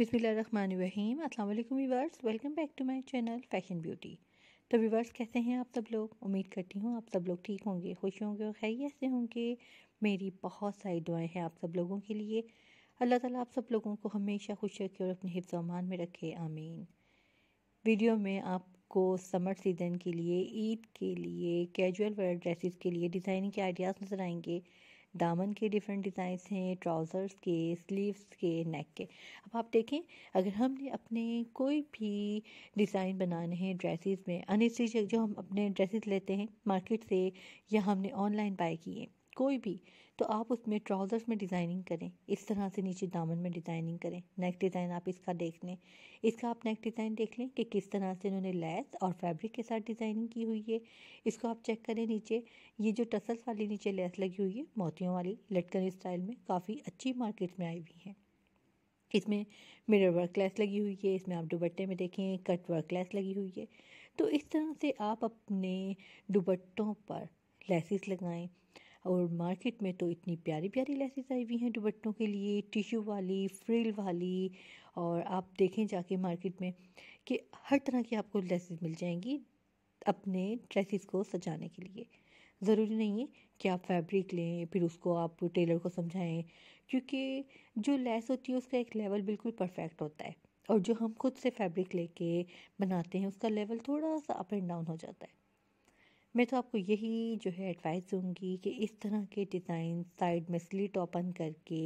बिसमीम अस्सलाम वालेकुम viewers welcome back to my channel fashion beauty तो वीवर्स कैसे हैं आप सब लोग उम्मीद करती हूँ आप सब लोग ठीक होंगे खुश होंगे और खैर ऐसे होंगे मेरी बहुत सारी दुआएं हैं आप सब लोगों के लिए अल्लाह ताला आप सब लोगों को हमेशा खुश रखे और अपने हिफ्स अमान में रखे आमीन वीडियो में आपको समर सीज़न के लिए ईद के लिए कैजुअल वेयर ड्रेसिस के लिए डिज़ाइनिंग के आइडियाज़ नज़र आएंगे दामन के डिफरेंट डिज़ाइंस हैं ट्राउज़र्स के स्लीव्स के नेक के अब आप देखें अगर हमने अपने कोई भी डिज़ाइन बनाने हैं ड्रेसेस में अनिस्टिच जो हम अपने ड्रेसेस लेते हैं मार्केट से या हमने ऑनलाइन बाय किए कोई भी तो आप उसमें ट्राउज़र्स में डिज़ाइनिंग करें इस तरह से नीचे दामन में डिज़ाइनिंग करें नेक डिज़ाइन आप इसका देख लें इसका आप नेक डिज़ाइन देख लें कि किस तरह से इन्होंने लैस और फैब्रिक के साथ डिज़ाइनिंग की हुई है इसको आप चेक करें नीचे ये जो टसल्स वाली नीचे लैस लगी हुई है मोतियों वाली लटकन स्टाइल में काफ़ी अच्छी मार्केट में आई हुई है इसमें मिरर वर्क लेस लगी हुई है इसमें आप दुबट्टे में देखें कट वर्क लेस लगी हुई है तो इस तरह से आप अपने दुबट्टों पर लेसिस लगाएं और मार्केट में तो इतनी प्यारी प्यारी लेसेस आई हुई हैं दुबट्टों के लिए टिश्यू वाली फ्रिल वाली और आप देखें जाके मार्केट में कि हर तरह की आपको लेसेस मिल जाएंगी अपने ड्रेसेस को सजाने के लिए ज़रूरी नहीं है कि आप फैब्रिक लें फिर उसको आप टेलर को समझाएं क्योंकि जो लेस होती है उसका एक लेवल बिल्कुल परफेक्ट होता है और जो हम खुद से फैब्रिक लेके बनाते हैं उसका लेवल थोड़ा सा अप एंड डाउन हो जाता है मैं तो आपको यही जो है एडवाइस दूंगी कि इस तरह के डिज़ाइन साइड में स्लीट ओपन करके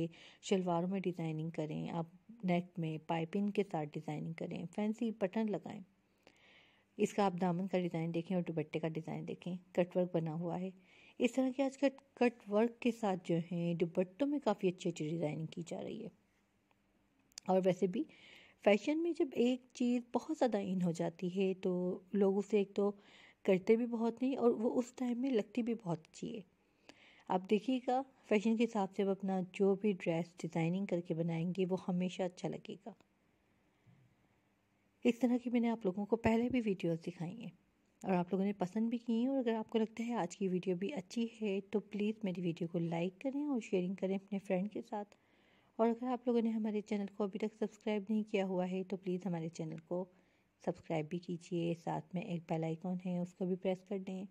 शलवारों में डिज़ाइनिंग करें आप नेक में पाइपिंग के साथ डिज़ाइनिंग करें फैंसी बटन लगाएं इसका आप दामन का डिज़ाइन देखें और दुबट्टे का डिज़ाइन देखें कट वर्क बना हुआ है इस तरह के आजकल कट वर्क के साथ जो है दुबट्टों में काफ़ी अच्छी अच्छी डिज़ाइनिंग की जा रही है और वैसे भी फैशन में जब एक चीज़ बहुत ज़्यादा इन हो जाती है तो लोग उसे एक तो करते भी बहुत नहीं और वो उस टाइम में लगती भी बहुत अच्छी है आप देखिएगा फैशन के हिसाब से आप अपना जो भी ड्रेस डिज़ाइनिंग करके बनाएंगे वो हमेशा अच्छा लगेगा इस तरह की मैंने आप लोगों को पहले भी वीडियोस दिखाई हैं और आप लोगों ने पसंद भी की हैं और अगर आपको लगता है आज की वीडियो भी अच्छी है तो प्लीज़ मेरी वीडियो को लाइक करें और शेयरिंग करें अपने फ्रेंड के साथ और अगर आप लोगों ने हमारे चैनल को अभी तक सब्सक्राइब नहीं किया हुआ है तो प्लीज़ हमारे चैनल को सब्सक्राइब भी कीजिए साथ में एक बेल आइकॉन है उसको भी प्रेस कर दें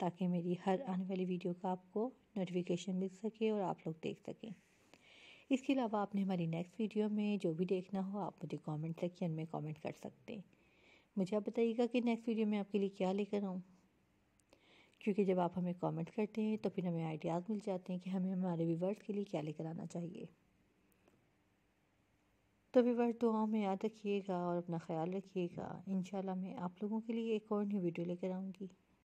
ताकि मेरी हर आने वाली वीडियो का आपको नोटिफिकेशन मिल सके और आप लोग देख सकें इसके अलावा आपने हमारी नेक्स्ट वीडियो में जो भी देखना हो आप मुझे कमेंट सेक्शन में कमेंट कर सकते हैं मुझे आप बताइएगा कि नेक्स्ट वीडियो में आपके लिए क्या लेकर आऊँ क्योंकि जब आप हमें कमेंट करते हैं तो फिर हमें आइडियाज़ मिल जाते हैं कि हमें हमारे व्यूवर्स के लिए क्या लेकर आना चाहिए तो वीवर दुआओं में याद रखिएगा और अपना ख्याल रखिएगा इन मैं आप लोगों के लिए एक और नई वीडियो लेकर आऊँगी